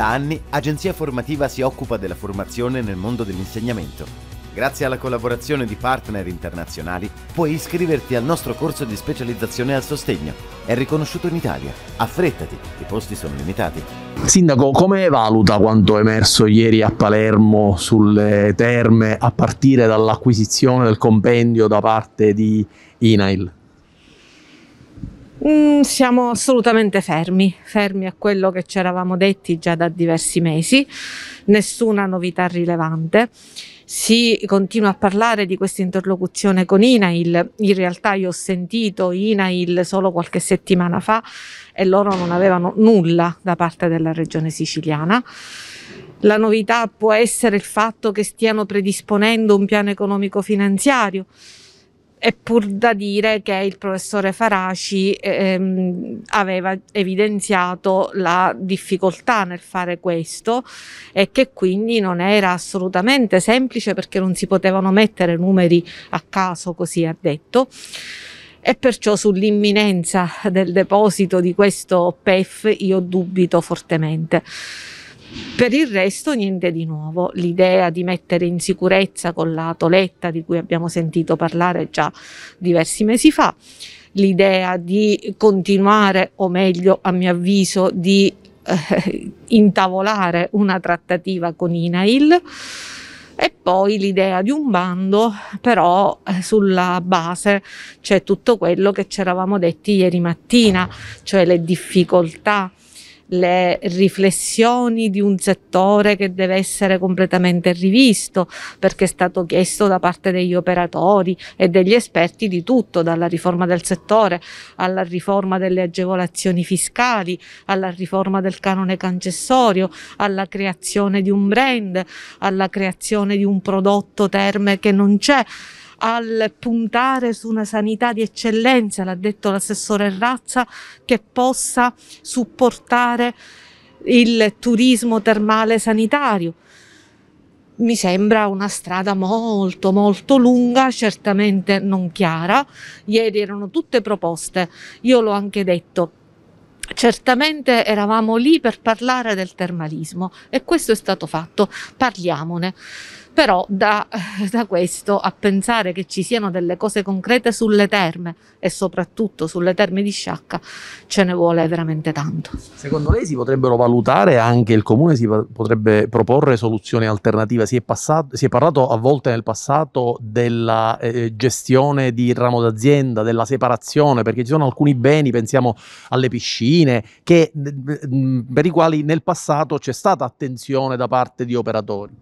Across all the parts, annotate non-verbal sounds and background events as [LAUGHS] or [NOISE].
Da anni Agenzia Formativa si occupa della formazione nel mondo dell'insegnamento. Grazie alla collaborazione di partner internazionali puoi iscriverti al nostro corso di specializzazione al sostegno. È riconosciuto in Italia. Affrettati, i posti sono limitati. Sindaco, come valuta quanto emerso ieri a Palermo sulle terme a partire dall'acquisizione del compendio da parte di INAIL? Mm, siamo assolutamente fermi, fermi a quello che ci eravamo detti già da diversi mesi, nessuna novità rilevante. Si continua a parlare di questa interlocuzione con INAIL, in realtà io ho sentito INAIL solo qualche settimana fa e loro non avevano nulla da parte della regione siciliana. La novità può essere il fatto che stiano predisponendo un piano economico finanziario è pur da dire che il professore Faraci ehm, aveva evidenziato la difficoltà nel fare questo e che quindi non era assolutamente semplice perché non si potevano mettere numeri a caso, così ha detto e perciò sull'imminenza del deposito di questo PEF io dubito fortemente. Per il resto niente di nuovo, l'idea di mettere in sicurezza con la toletta di cui abbiamo sentito parlare già diversi mesi fa, l'idea di continuare o meglio a mio avviso di eh, intavolare una trattativa con Inail e poi l'idea di un bando però eh, sulla base c'è tutto quello che ci eravamo detti ieri mattina, cioè le difficoltà le riflessioni di un settore che deve essere completamente rivisto perché è stato chiesto da parte degli operatori e degli esperti di tutto, dalla riforma del settore alla riforma delle agevolazioni fiscali, alla riforma del canone concessorio, alla creazione di un brand, alla creazione di un prodotto terme che non c'è al puntare su una sanità di eccellenza, l'ha detto l'assessore Razza, che possa supportare il turismo termale sanitario. Mi sembra una strada molto molto lunga, certamente non chiara. Ieri erano tutte proposte, io l'ho anche detto, certamente eravamo lì per parlare del termalismo e questo è stato fatto, parliamone. Però da, [LAUGHS] da, questo a pensare che ci siano delle cose concrete sulle terme e soprattutto sulle terme di Sciacca ce ne vuole veramente tanto. Secondo lei si potrebbero valutare anche il comune, si potrebbe proporre soluzioni alternative? Si è, passato, si è parlato a volte nel passato della eh, eh, gestione di ramo d'azienda, della separazione, perché ci sono alcuni beni, pensiamo alle piscine fine che, per i quali nel passato c'è stata attenzione da parte di operatori.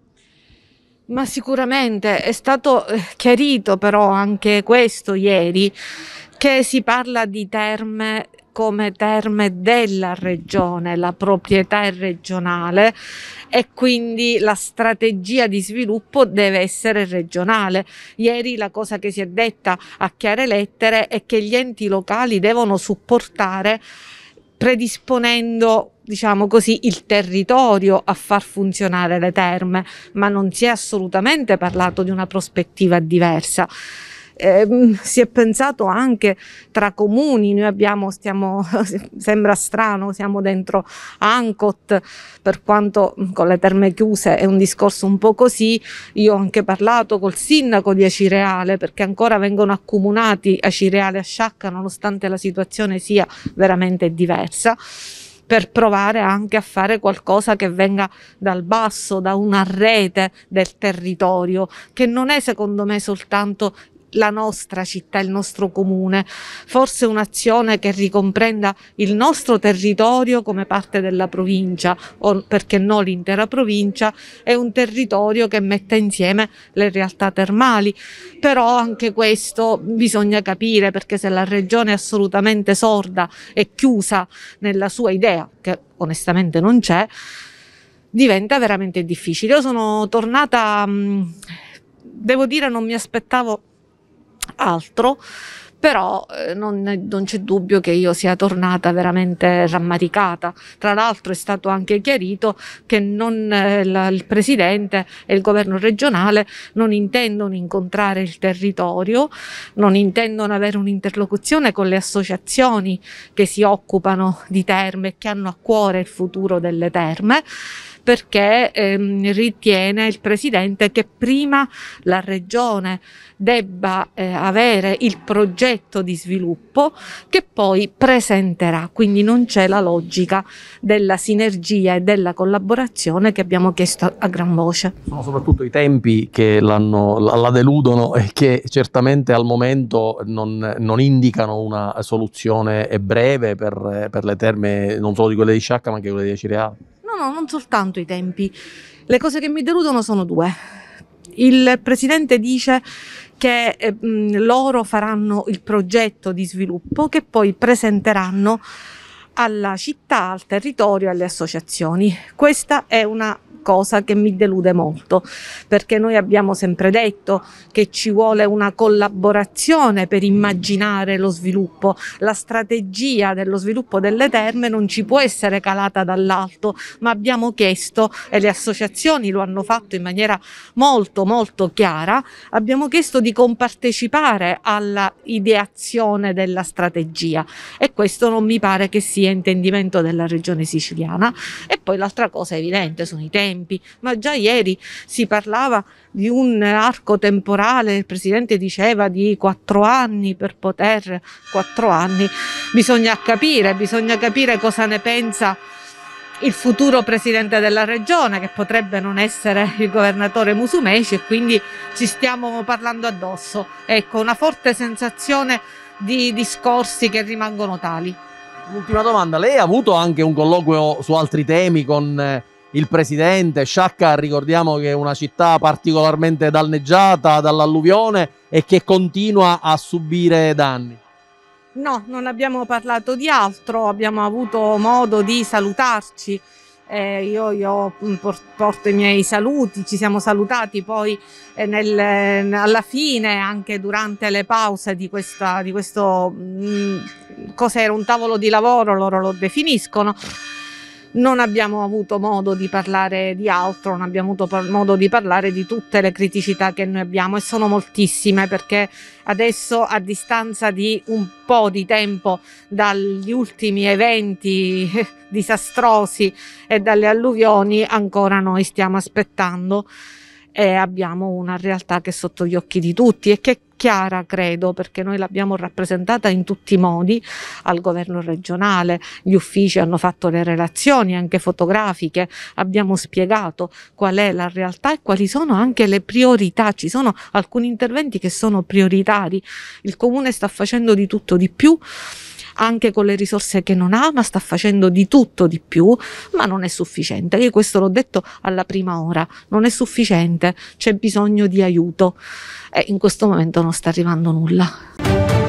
Ma sicuramente è stato eh, chiarito però anche questo ieri, che si parla di terme come terme della regione, la proprietà è regionale e quindi la strategia di sviluppo deve essere regionale. Ieri la cosa che si è detta a chiare lettere è che gli enti locali devono supportare predisponendo diciamo così, il territorio a far funzionare le terme, ma non si è assolutamente parlato di una prospettiva diversa eh, si è pensato anche tra comuni, noi abbiamo, stiamo, [LAUGHS] sembra strano, siamo dentro Ancot, per quanto mm, con le terme chiuse è un discorso un po' così, io ho anche parlato col sindaco di Acireale perché ancora vengono accomunati Acireale a Sciacca nonostante la situazione sia veramente diversa per provare anche a fare qualcosa che venga dal basso, da una rete del territorio, che non è secondo me soltanto la nostra città, il nostro comune, forse un'azione che ricomprenda il nostro territorio come parte della provincia o perché no l'intera provincia è un territorio che metta insieme le realtà termali, però anche questo bisogna capire perché se la regione è assolutamente sorda e chiusa nella sua idea, che onestamente non c'è, diventa veramente difficile. Io sono tornata, mm, devo dire non mi aspettavo altro, però eh, non, non, c'è dubbio che io sia tornata veramente rammaricata. Tra l'altro è stato anche chiarito che non, eh, la, il Presidente e il Governo regionale non intendono incontrare il territorio, non intendono avere un'interlocuzione con le associazioni che si occupano di terme e che hanno a cuore il futuro delle terme perché ehm, ritiene il Presidente che prima la Regione debba eh, avere il progetto di sviluppo che poi presenterà, quindi non c'è la logica della sinergia e della collaborazione che abbiamo chiesto a gran voce. Sono soprattutto i tempi che la, la deludono e che certamente al momento non, non indicano una soluzione breve per, per, le terme non solo di quelle di Sciacca ma anche quelle di Cireale sono non soltanto i tempi. Le cose che mi deludono sono due. Il presidente dice che eh, loro faranno il progetto di sviluppo che poi presenteranno alla città, al territorio, alle associazioni. Questa è una cosa che mi delude molto, perché noi abbiamo sempre detto che ci vuole una collaborazione per immaginare lo sviluppo, la strategia dello sviluppo delle terme non ci può essere calata dall'alto, ma abbiamo chiesto, e le associazioni lo hanno fatto in maniera molto molto chiara, abbiamo chiesto di compartecipare alla ideazione della strategia e questo non mi pare che sia intendimento della regione siciliana e poi l'altra cosa evidente sono i temi tempi, ma già ieri si parlava di un arco temporale, il Presidente diceva di quattro anni per poter, quattro anni, bisogna capire, bisogna capire cosa ne pensa il futuro presidente della regione che potrebbe non essere il governatore Musumeci e quindi ci stiamo parlando addosso. Ecco, una forte sensazione di discorsi che rimangono tali. Ultima domanda, lei ha avuto anche un colloquio su altri temi con eh, il presidente. Sciacca, ricordiamo che è una città particolarmente danneggiata dall'alluvione e che continua a subire danni. No, non abbiamo parlato di altro, abbiamo avuto modo di salutarci. Eh, io, io, mm, porto i miei saluti, ci siamo salutati poi eh, nel, alla fine, anche durante le pause di, questa, di questo, mh, mm, cos'era un tavolo di lavoro, loro lo definiscono, non abbiamo avuto modo di parlare di altro, non abbiamo avuto modo di parlare di tutte le criticità che noi abbiamo e sono moltissime perché adesso a distanza di un po' di tempo dagli ultimi eventi [LAUGHS] disastrosi e dalle alluvioni ancora noi stiamo aspettando e abbiamo una realtà che è sotto gli occhi di tutti e che chiara, credo, perché noi l'abbiamo rappresentata in tutti i modi al governo regionale, gli uffici hanno fatto le relazioni anche fotografiche, abbiamo spiegato qual è la realtà e quali sono anche le priorità, ci sono alcuni interventi che sono prioritari, il comune sta facendo di tutto di più anche con le risorse che non ha, ma sta facendo di tutto di più, ma non è sufficiente. Io questo l'ho detto alla prima ora, non è sufficiente, c'è bisogno di aiuto e in questo momento non non sta arrivando nulla.